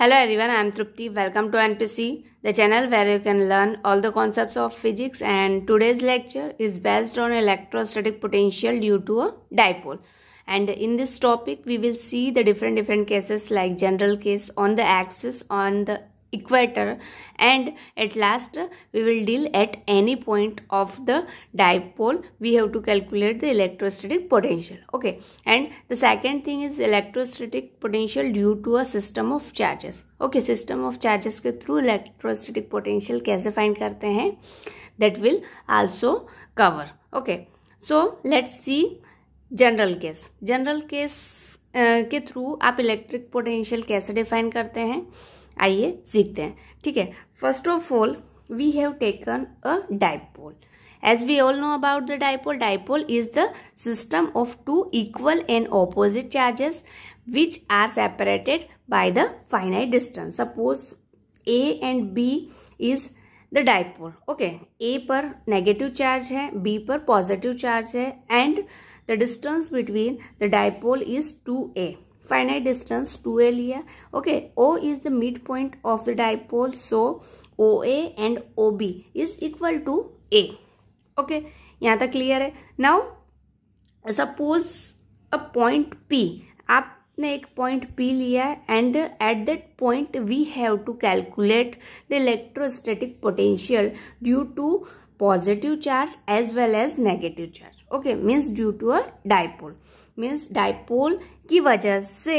Hello everyone, I am Trupti. Welcome to NPC, the channel where you can learn all the concepts of physics and today's lecture is based on electrostatic potential due to a dipole. And in this topic, we will see the different different cases like general case on the axis, on the equator and at last we will deal at any point of the dipole we have to calculate the electrostatic potential okay and the second thing is electrostatic potential due to a system of charges okay system of charges ke through electrostatic potential kaise find karte hain that will also cover okay so let's see general case general case uh, ke through aap electric potential kaise define karte hain आइए सीखते हैं ठीक है first of all we have taken a dipole as we all know about the dipole dipole is the system of two equal and opposite charges which are separated by the finite distance suppose A and B is the dipole okay A पर negative charge है B पर positive charge है and the distance between the dipole is two a finite distance 2a okay o is the midpoint of the dipole so oa and ob is equal to a okay yahan tak clear hai now suppose a point p aapne ek point p liya and at that point we have to calculate the electrostatic potential due to positive charge as well as negative charge okay means due to a dipole means dipole की वजह से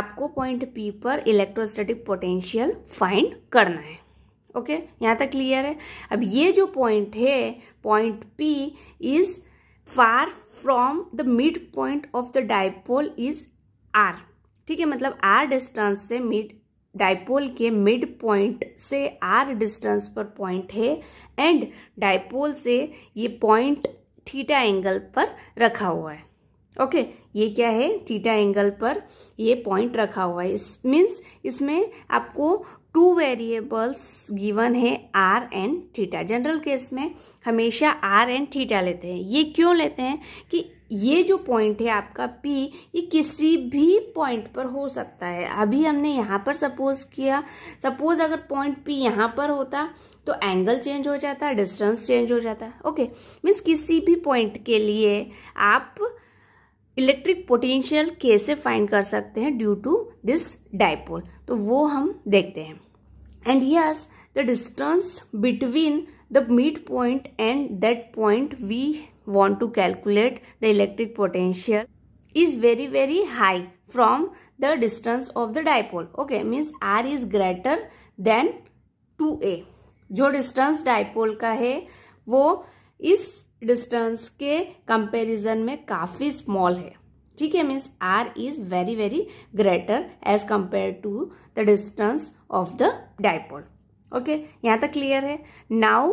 आपको point P पर electrostatic potential find करना है okay okay? यहाँ तक clear है अब ये जो पॉइंट है point P is far from the mid point of the dipole is R ठीक है मतलब आर डिस्टेंस से मिड डाइपोल के मिड पॉइंट से आर डिस्टेंस पर पॉइंट है एंड डाइपोल से ये पॉइंट थीटा एंगल पर रखा हुआ है ओके okay, ये क्या है टीटा एंगल पर ये पॉइंट रखा हुआ है इस मीन्स इसमें आपको टू वेरिएबल्स गिवन है R and theta general case में हमेशा आर एंड थीटा लेते हैं ये क्यों लेते हैं कि ये जो पॉइंट है आपका पी ये किसी भी पॉइंट पर हो सकता है अभी हमने यहाँ पर सपोज किया सपोज अगर पॉइंट पी यहाँ पर होता तो एंगल चेंज हो जाता डिस्टेंस चेंज हो जाता ओके मीन्स किसी भी पॉइंट के लिए आप इलेक्ट्रिक पोटेंशियल कैसे फाइंड कर सकते हैं ड्यू टू दिस डायपोल तो वो हम देखते हैं and yes the distance between the mid point and that point we want to calculate the electric potential is very very high from the distance of the dipole okay means R is greater than two a जो distance dipole का है वो इस distance के comparison में काफ़ी small है ठीक है means R is very very greater as compare to the distance of the dipole okay यहाँ तक क्लियर है now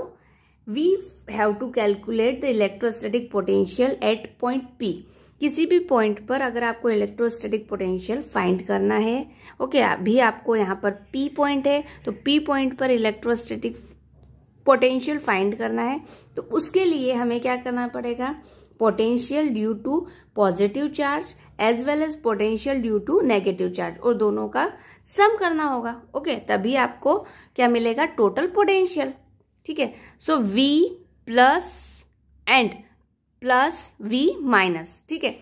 we have to calculate the electrostatic potential at point P किसी भी पॉइंट पर अगर आपको इलेक्ट्रोस्टेटिक पोटेंशियल फाइंड करना है ओके okay, अभी आपको यहाँ पर पी पॉइंट है तो पी पॉइंट पर इलेक्ट्रोस्टेटिक पोटेंशियल फाइंड करना है तो उसके लिए हमें क्या करना पड़ेगा potential due to positive charge as well as potential due to negative charge और दोनों का सम करना होगा ओके okay, तभी आपको क्या मिलेगा टोटल पोटेंशियल ठीक है so V plus and plus V minus ठीक है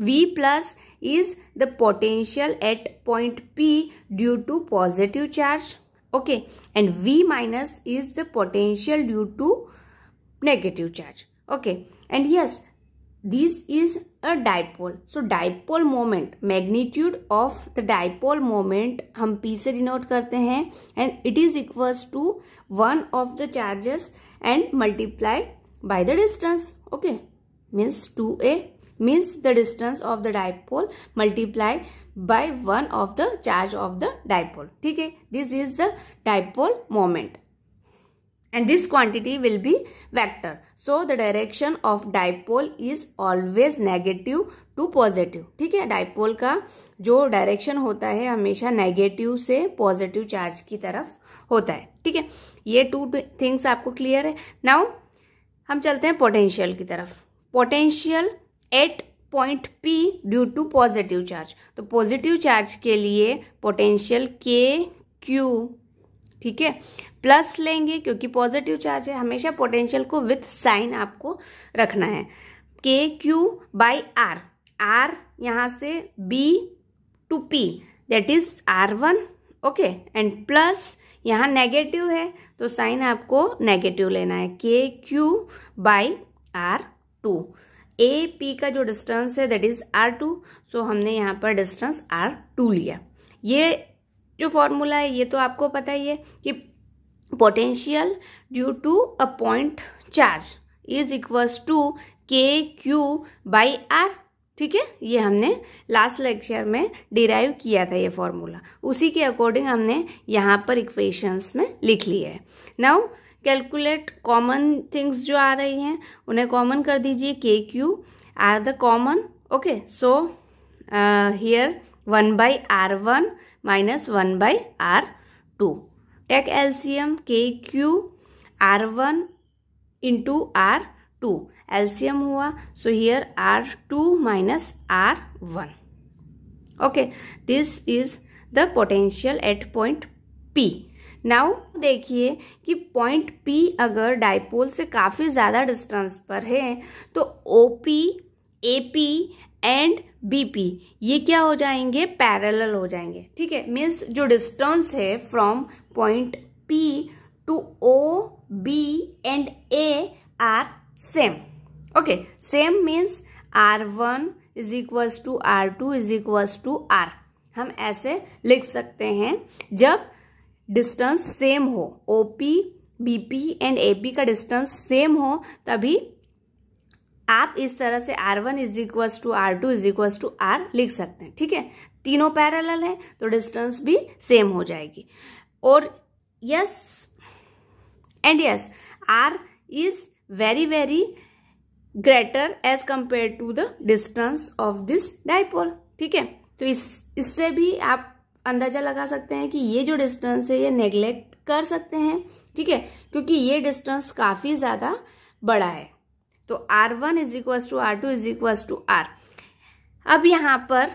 V plus is the potential at point P due to positive charge okay and v minus is the potential due to negative charge okay and yes this is a dipole so dipole moment magnitude of the dipole moment हम p से denote करते हैं and it is equals to one of the charges and multiply by the distance okay means 2a means the distance of the dipole multiply by one of the charge of the dipole ठीक है this is the dipole moment and this quantity will be vector so the direction of dipole is always negative to positive ठीक है dipole का जो direction होता है हमेशा negative से positive charge की तरफ होता है ठीक है ये टू थिंग्स आपको क्लियर है नाउ हम चलते हैं पोटेंशियल की तरफ potential at point P due to positive charge तो पॉजिटिव चार्ज के लिए पोटेंशियल के क्यू ठीक है प्लस लेंगे क्योंकि पॉजिटिव चार्ज है हमेशा पोटेंशियल को विथ साइन आपको रखना है K Q by are R यहाँ से B to P that is R one okay and plus यहाँ नेगेटिव है तो साइन आपको नेगेटिव लेना है K Q by R two A P का जो डिस्टेंस है that is R two so हमने यहाँ पर डिस्टेंस आर टू लिया ये जो फॉर्मूला है ये तो आपको पता ही है कि potential due to a point charge is equals to K Q by R ठीक है ये हमने लास्ट लेक्चर में डिराइव किया था ये फॉर्मूला उसी के अकॉर्डिंग हमने यहाँ पर इक्वेशंस में लिख लिया है नाउ कैलकुलेट कॉमन थिंग्स जो आ रही हैं उन्हें कॉमन कर दीजिए K Q R the common okay so here one by R one minus one by R two take M K Q R one into R two M हुआ so here R two minus R one okay this is the potential at point P now देखिए कि point P अगर dipole से काफ़ी ज़्यादा distance पर है तो O P A P and B P ये क्या हो जाएंगे पैरेलल हो जाएंगे ठीक है मीन्स जो डिस्टेंस है from point P to O B and A are same okay same means R one is equals to R two is equals to R हम ऐसे लिख सकते हैं जब डिस्टेंस सेम हो O P B P and A P का distance same हो तभी आप इस तरह से R one is equals to R two is equals to R लिख सकते हैं ठीक है तीनों पैरेलल है तो डिस्टेंस भी सेम हो जाएगी और yes and yes R is very very greater as compare to the distance of this dipole ठीक है तो इस इससे भी आप अंदाजा लगा सकते हैं कि ये जो डिस्टेंस है ये नेग्लेक्ट कर सकते हैं ठीक है क्योंकि ये डिस्टेंस काफ़ी ज़्यादा बड़ा है तो R one is equal to R two is equal to R अब यहाँ पर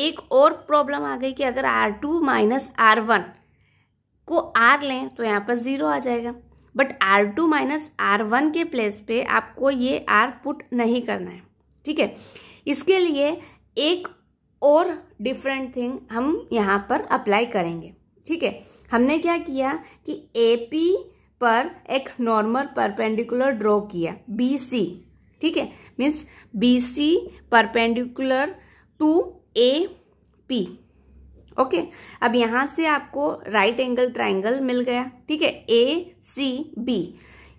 एक और प्रॉब्लम आ गई कि अगर R two minus R one को आर लें तो यहाँ पर ज़ीरो आ जाएगा but R two minus R one के प्लेस पे आपको ये आर पुट नहीं करना है ठीक है इसके लिए एक और डिफरेंट थिंग हम यहाँ पर अप्लाई करेंगे ठीक है हमने क्या किया कि ए पी पर एक नॉर्मल परपेंडिकुलर ड्रॉ किया बी सी ठीक है means B C perpendicular to A P okay अब यहां से आपको राइट एंगल ट्राइंगल मिल गया ठीक है ए सी बी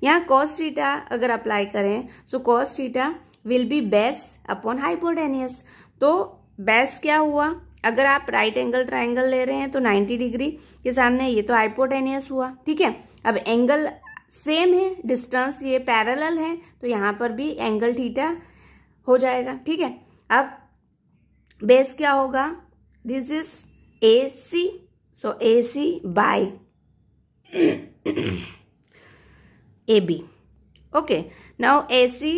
यहाँ कॉस थीटा अगर अप्लाई करें so cos theta will be base upon hypotenuse तो बेस क्या हुआ अगर आप राइट एंगल ट्राइंगल ले रहे हैं तो 90 डिग्री के सामने ये तो हाइपोटेनियस हुआ ठीक है अब एंगल सेम है डिस्टेंस ये पैरेलल है तो यहाँ पर भी एंगल थीटा हो जाएगा ठीक है अब बेस क्या होगा this is A C so A C by A B okay now A C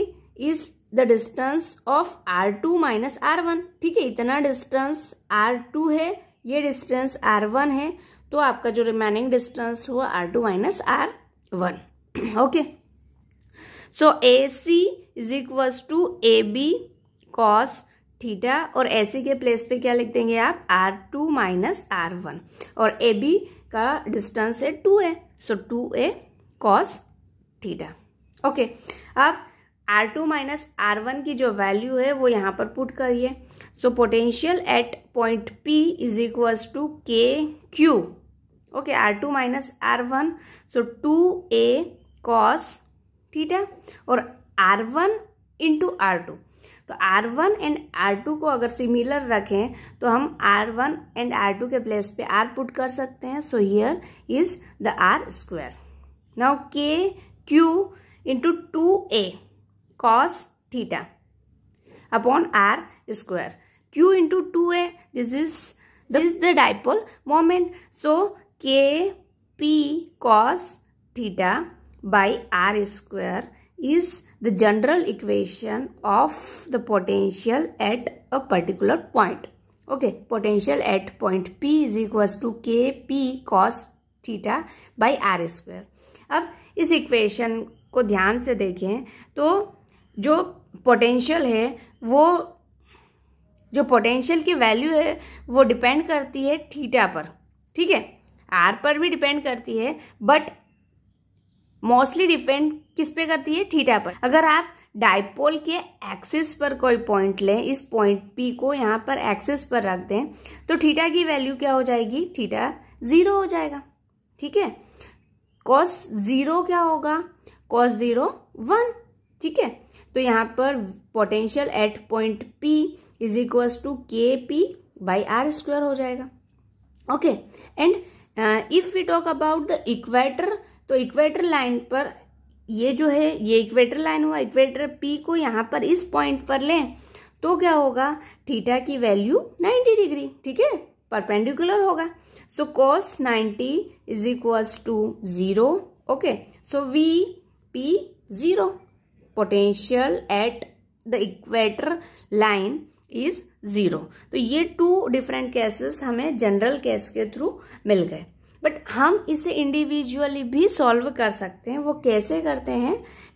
is the distance of R two minus R one ठीक है इतना डिस्टेंस आर टू है ये डिस्टेंस आर वन है तो आपका जो रिमेनिंग डिस्टेंस हुआ R two minus R one okay so A C is equals to A B cos theta और ए सी के प्लेस पे क्या लिख देंगे आप R two minus R one और ए बी का डिस्टेंस है two A so two A cos theta okay अब R two minus R one की जो वैल्यू है वो यहाँ पर पुट करिए so potential at point P is equals to K Q okay R two minus R one so two A cos ठीक है और R one into R two तो R one and R two को अगर similar रखें तो हम R one and R two के प्लेस पे आर पुट कर सकते हैं so here is the R square now K Q into two A cos theta upon r square. Q into 2a, this is, this is the dipole moment. So, K P cos theta by r square is the general equation of the potential at a particular point. Okay, potential at point P is equals to Kp cos theta by r square. अब इस equation को ध्यान से देखें तो जो potential है वो जो पोटेंशियल की वैल्यू है वो डिपेंड करती है थीटा पर ठीक है आर पर भी डिपेंड करती है बट मोस्टली डिपेंड किस पे करती है थीटा पर अगर आप डाइपोल के एक्सिस पर कोई पॉइंट लें इस पॉइंट पी को यहाँ पर एक्सिस पर रख दें तो थीटा की वैल्यू क्या हो जाएगी थीटा जीरो हो जाएगा ठीक है कॉस जीरो क्या होगा कॉस जीरो वन ठीक है तो यहाँ पर potential at point P is equals to K P by R square हो जाएगा okay and if we talk about the equator तो इक्वेटर लाइन पर ये जो है ये इक्वेटर लाइन हुआ इक्वेटर पी को यहाँ पर इस पॉइंट पर लें तो क्या होगा थीटा की वैल्यू 90 डिग्री ठीक है परपेंडिकुलर होगा so cos 90 is equals to zero okay so V P zero potential at the equator line is zero तो ये टू डिफरेंट केसेस हमें जनरल केस के थ्रू मिल गए बट हम इसे इंडिविजुअली भी सॉल्व कर सकते हैं वो कैसे करते हैं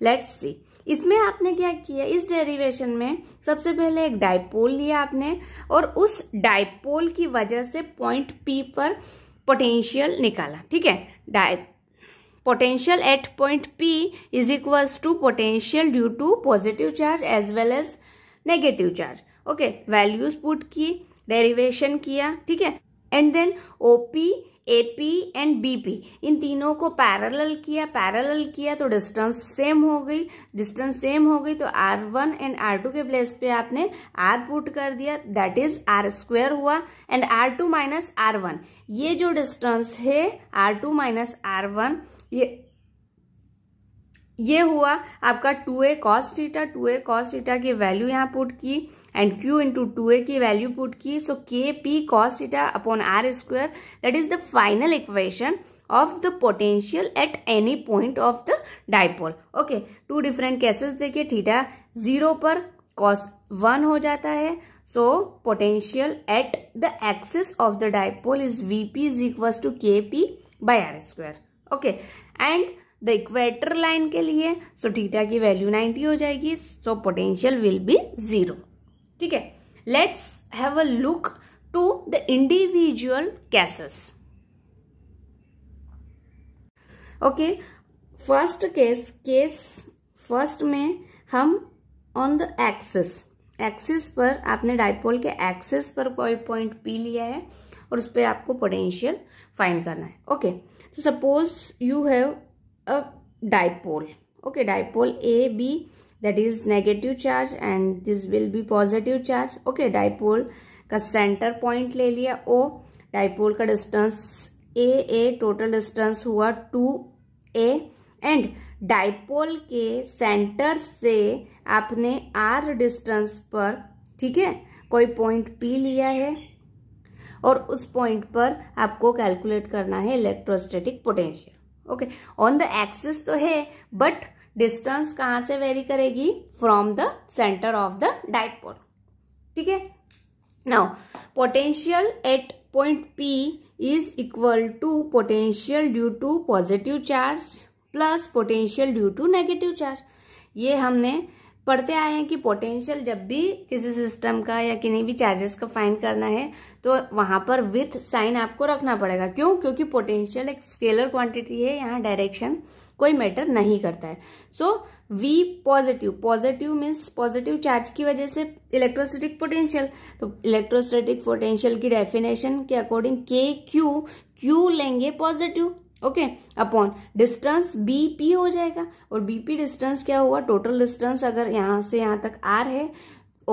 लेट्स सी इसमें आपने क्या किया इस डेरिवेशन में सबसे पहले एक डायपोल लिया आपने और उस डाइपोल की वजह से पॉइंट पी पर पोटेंशियल निकाला ठीक है dipole potential at point P is equals to potential due to positive charge as well as negative charge. Okay, values put की derivation किया ठीक है and then OP AP and BP इन तीनों को पैरेलल किया पैरेलल किया तो डिस्टेंस सेम हो गई डिस्टेंस सेम हो गई तो R1 एंड R2 के प्लेस पे आपने R पुट कर दिया दैट इज R स्क्वायर हुआ and R2 to minus R ये जो डिस्टेंस है R2 टू माइनस आर ये ये हुआ आपका two A cos theta two A cos theta की वैल्यू यहाँ पुट की and q into two A की वैल्यू पुट की so K P cos theta upon R square that is the final equation of the potential at any point of the dipole okay two different cases देखिए theta zero पर cos one हो जाता है so potential at the axis of the dipole is we is equal to K P by R square okay and the equator line के लिए so so theta की value 90 हो जाएगी so potential will be zero ठीक है let's have a look to the individual cases okay first case case first में हम on the access axis पर आपने डायपोल के एक्सिस पर कोई पॉइंट पी लिया है और उस पर आपको पोटेंशियल फाइंड करना है ओके तो suppose you have a dipole okay dipole A B that is negative charge and this will be positive charge okay dipole का सेंटर पॉइंट ले लिया ओ डाइपोल का distance A A total distance हुआ two A and dipole के centre से आपने are distance पर ठीक है कोई पॉइंट पी लिया है और उस पॉइंट पर आपको कैलकुलेट करना है electrostatic potential okay on the axis तो है बट डिस्टेंस कहाँ से वेरी करेगी from the centre of the dipole ठीक है now potential at point P is equal to potential due to positive charge plus potential due to negative charge ये हमने पढ़ते आए हैं कि पोटेंशियल जब भी किसी सिस्टम का या किन्हीं भी चार्जेस का फाइंड करना है तो वहां पर विथ साइन आपको रखना पड़ेगा क्यों क्योंकि पोटेंशियल एक स्केलर क्वांटिटी है यहाँ डायरेक्शन कोई मैटर नहीं करता है so V positive positive means positive charge की वजह से इलेक्ट्रोस्टैटिक पोटेंशियल तो इलेक्ट्रोस्टैटिक पोटेंशियल की डेफिनेशन के अकॉर्डिंग के क्यू क्यू लेंगे positive okay upon distance B P हो जाएगा और बी पी डिस्टेंस क्या हुआ टोटल डिस्टेंस अगर यहाँ से यहाँ तक आर है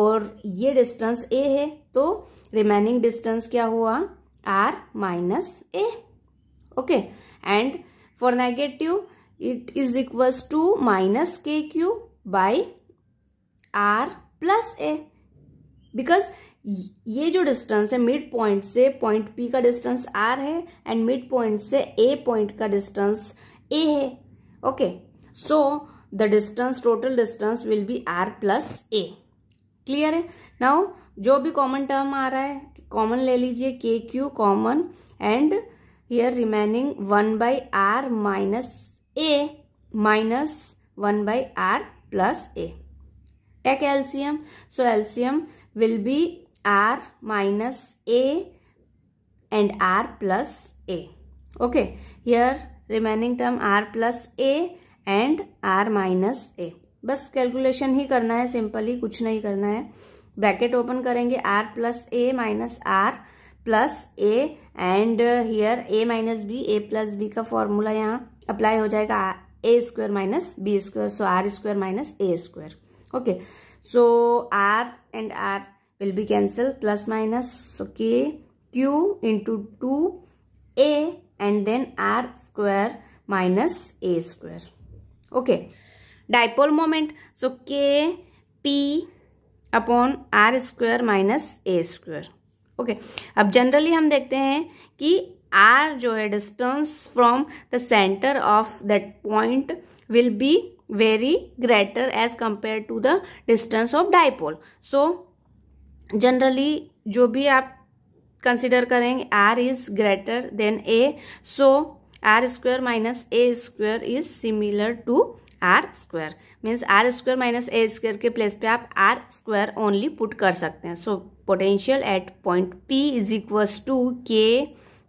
और ये डिस्टेंस ए है तो रिमेनिंग डिस्टेंस क्या हुआ R minus A okay and for negative it is equals to minus K Q by R plus A because ये जो डिस्टेंस है मिड पॉइंट से पॉइंट पी का डिस्टेंस आर है एंड मिड पॉइंट से A point का distance A है okay so the distance total distance will be R plus A clear है नाउ जो भी कॉमन टर्म आ रहा है कॉमन ले लीजिए K Q common and here remaining one by R minus A minus one by R plus A take LCM so LCM will be R minus A and R plus A okay here remaining term R plus A and R minus A बस calculation ही करना है simply कुछ नहीं करना है bracket open करेंगे R plus A minus R plus A and here A minus B A plus B का formula यहाँ अप्लाई हो जाएगा A square minus B square so R square minus A square okay so R and R will be cancel plus minus so K Q into two and then R square minus A square okay okay moment so K P upon R square minus A square okay अब generally हम देखते हैं कि R जो है distance from the centre of that point will be very greater as compare to the distance of dipole so generally जो भी आप कंसिडर करेंगे R is greater than A so R square minus A square is similar to R square means R square minus A square के place पे आप R square only put कर सकते हैं so potential at point P is equals to K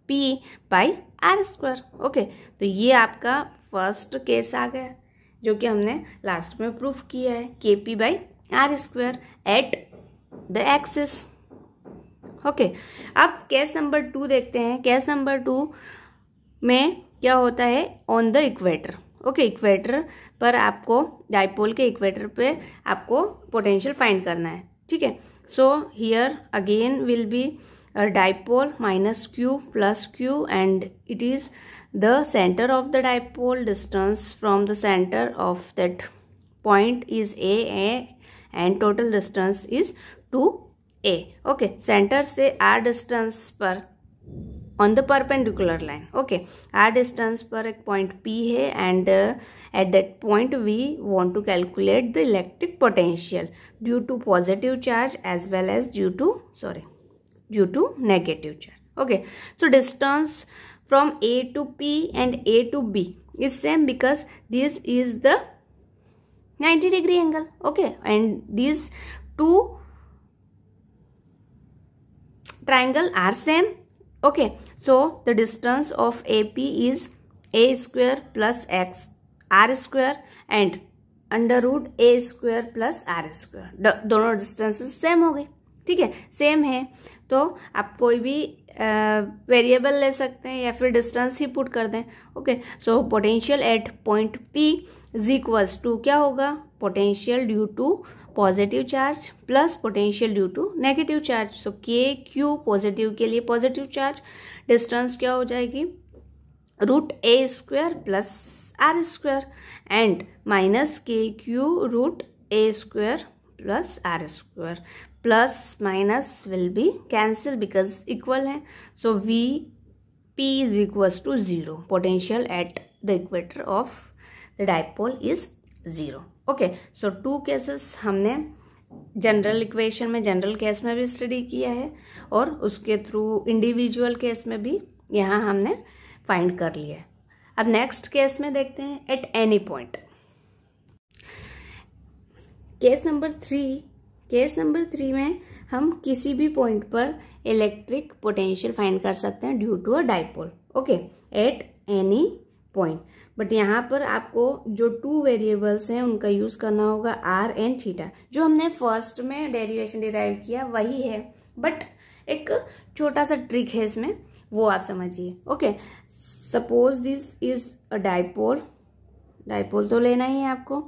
P by R square okay तो ये आपका first case आ गया जो कि हमने लास्ट में प्रूफ किया है K P by R square at the axis okay अब केस नंबर टू देखते हैं केस नंबर टू में क्या होता है on the equator okay equator पर आपको डाइपोल के इक्वेटर पे आपको पोटेंशियल फाइंड करना है ठीक है so here again will be dipole minus Q plus Q and it is the centre of the dipole distance from the centre of that point is A and total distance is two A okay centre से R distance पर on the perpendicular line okay at distance per a point p and uh, at that point we want to calculate the electric potential due to positive charge as well as due to sorry due to negative charge okay so distance from a to p and a to b is same because this is the 90 degree angle okay and these two triangle are same okay so the distance of ap is a square plus x r square and under root A square plus R square दोनों distances same हो गए ठीक है same है तो आप कोई भी वेरिएबल ले सकते हैं या फिर डिस्टेंस ही पुट कर दें okay so potential at point P is equals to क्या होगा potential due to positive charge plus potential due to negative charge so K Q positive के लिए पॉजिटिव चार्ज डिस्टेंस क्या हो जाएगी root A square plus R square and minus K Q root A square plus R square plus minus will be cancel because equal है so V P is equals to zero potential at the equator of the dipole is zero okay so two cases हमने general equation में general case में भी study किया है और उसके through individual case में भी यहाँ हमने फाइंड कर लिया है अब नेक्स्ट केस में देखते हैं at any point case number three case number three में हम किसी भी पॉइंट पर इलेक्ट्रिक पोटेंशियल फाइंड कर सकते हैं due to a dipole okay at any point but यहाँ पर आपको जो टू वेरिएबल्स हैं उनका यूज़ करना होगा आर एंड थीटा जो हमने फर्स्ट में डेरिवेशन डिराइव किया वही है बट एक छोटा सा ट्रिक है इसमें वो आप समझिए okay suppose this is a dipole dipole तो लेना ही है आपको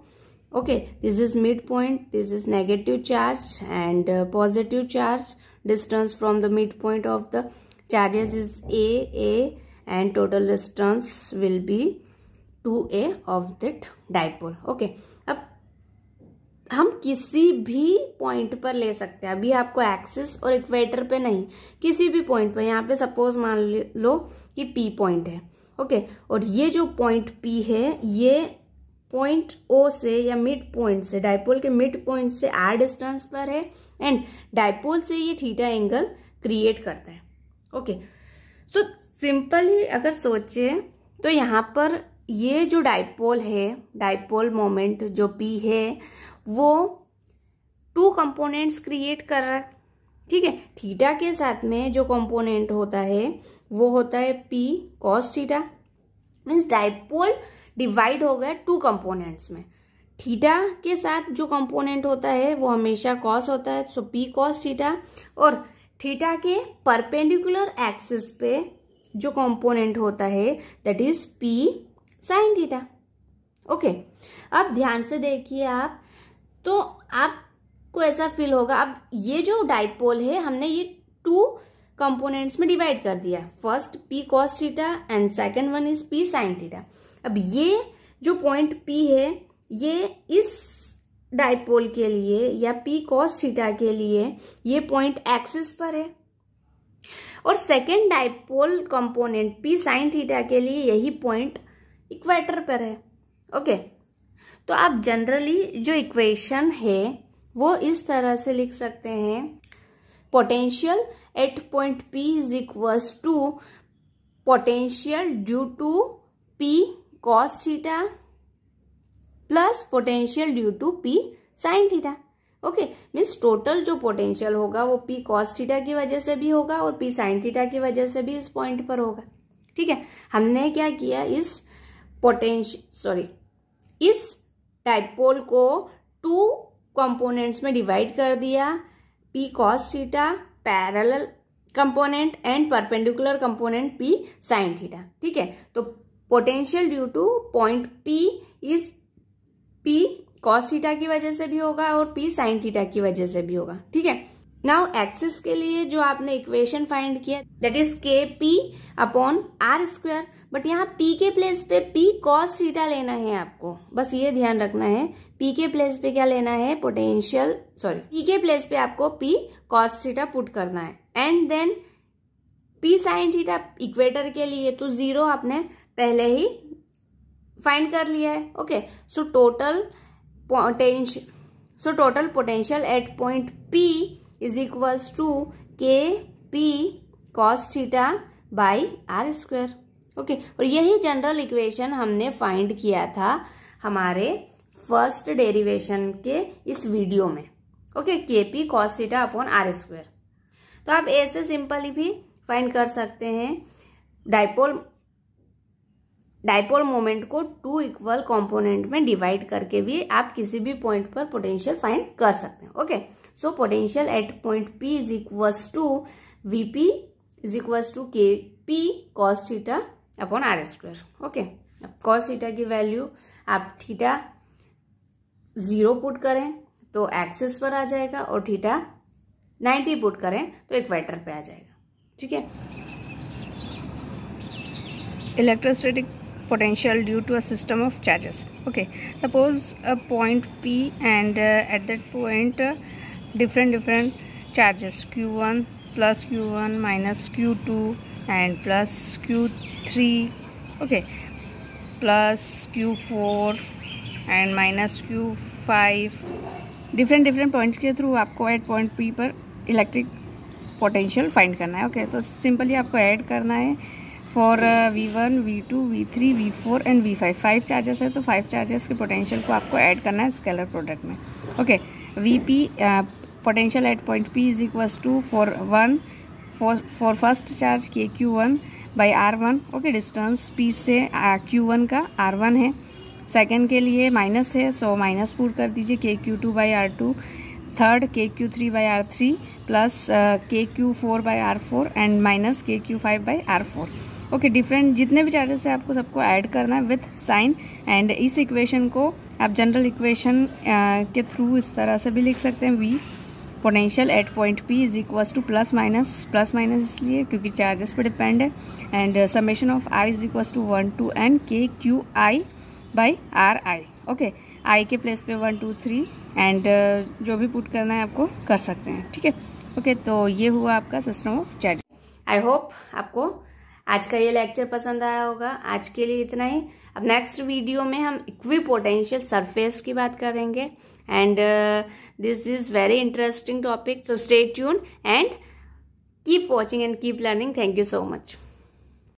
okay this is mid point this is negative charge and positive charge distance from the mid point of the charges is A A and total distance will be 2a of that dipole okay अब हम किसी भी point पर ले सकते हैं अभी आपको एक्सिस और इक्वेटर पे नहीं किसी भी पॉइंट पर यहाँ पे सपोज मान लो कि पी पॉइंट है ओके और ये जो पॉइंट पी है ये पॉइंट ओ से या मिड पॉइंट से डायपोल के मिड पॉइंट से आर डिस्टेंस पर है एंड डायपोल से ये थीटा एंगल क्रिएट करता है ओके सो सिंपली अगर सोचें तो यहाँ पर ये जो डाइपोल है डाइपोल मोमेंट जो पी है वो टू कंपोनेंट्स क्रिएट कर रहा है ठीक है थीटा के साथ में जो कंपोनेंट होता है वो होता है P cos theta means dipole divide हो गया टू कंपोनेंट्स में थीटा के साथ जो कंपोनेंट होता है वो हमेशा कॉस होता है सो पी कॉस थीटा और थीटा के परपेंडिकुलर एक्सिस पे जो कंपोनेंट होता है that is P sine theta okay अब ध्यान से देखिए आप तो आपको ऐसा फील होगा अब ये जो डाइपोल है हमने ये टू कंपोनेंट्स में डिवाइड कर दिया first P cos theta and second one is P sine theta अब ये जो पॉइंट पी है ये इस डाइपोल के लिए या पी कॉस थीटा के लिए ये पॉइंट एक्सिस पर है और second dipole component P sine theta के लिए यही पॉइंट इक्वेटर पर है ओके तो आप जनरली जो इक्वेशन है वो इस तरह से लिख सकते हैं potential at point P is equals to potential due to P cos theta plus potential due to P sine theta okay means total जो पोटेंशियल होगा वो पी कॉस थीटा की वजह से भी होगा और पी साइन थीटा की वजह से भी इस पॉइंट पर होगा ठीक है हमने क्या किया इस पोटेंश सॉरी इस डाइपोल को टू कंपोनेंट्स में डिवाइड कर दिया P cos theta parallel component and perpendicular component P sine theta ठीक है तो potential due to point P is P cos theta की वजह से भी होगा और पी साइन थीटा की वजह से भी होगा ठीक है नाउ एक्सिस के लिए जो आपने इक्वेशन फाइंड किया that is K P upon R square but यहाँ पी के प्लेस पे पी कॉस थीटा लेना है आपको बस ये ध्यान रखना है पी के प्लेस पे क्या लेना है पोटेंशियल सॉरी पी के प्लेस पे आपको पी कॉस थीटा पुट करना है and then P sine theta equator के लिए तो जीरो आपने पहले ही फाइंड कर लिया है okay so total so total potential at point P is is two K P cos theta by R square okay और यही जनरल इक्वेशन हमने फाइंड किया था हमारे फर्स्ट डेरिवेशन के इस वीडियो में okay K P cos theta upon R square तो आप ऐसे सिंपली भी फाइंड कर सकते हैं डाइपोल डायपोल मोमेंट को टू इक्वल कंपोनेंट में डिवाइड करके भी आप किसी भी पॉइंट पर पोटेंशियल फाइंड कर सकते हैं okay so potential at point P is equals to V P is equals to K P cos theta upon R square okay अब कॉस थीटा की वैल्यू आप थीटा जीरो पुट करें तो axis पर आ जाएगा और थीटा नाइन्टी पुट करें तो इक्वेटर पे आ जाएगा ठीक है electrostatic potential due to a system of charges okay suppose a point p and uh, at that point uh, different different charges q1 plus q1 minus q2 and plus q3 okay plus q4 and minus q5 different different points ke through aapko at point p par electric electric potential find करना है okay okay, तो simply आपको add करना है for V one V two V three V four and V five five charges है तो five charges के potential को आपको ऐड करना है स्केलर प्रोडक्ट में okay V P potential at point P is equals to for one for first charge K Q one by R one okay distance P से Q uh, one का R one है second के लिए minus है so minus पूर कर दीजिए K Q two by R two third K Q three by R three plus K Q four by R four and minus K Q five by R four okay different जितने भी charges है आपको सबको add करना है with sign and इस equation को आप जनरल इक्वेशन के थ्रू इस तरह से भी लिख सकते हैं V potential at point P is equals to plus minus plus minus इसलिए क्योंकि चार्जेस पर डिपेंड है and summation of I is equals to one to N K Q I by R I okay I के place पे one two three and जो भी put करना है आपको कर सकते हैं ठीक है ओके तो ये हुआ आपका system of charge I hope आपको आज का ये लेक्चर पसंद आया होगा आज के लिए इतना ही अब नेक्स्ट वीडियो में हम इक्वी पोटेंशियल सरफेस की बात करेंगे and this is very interesting topic so stay tune and keep watching and keep learning thank you so much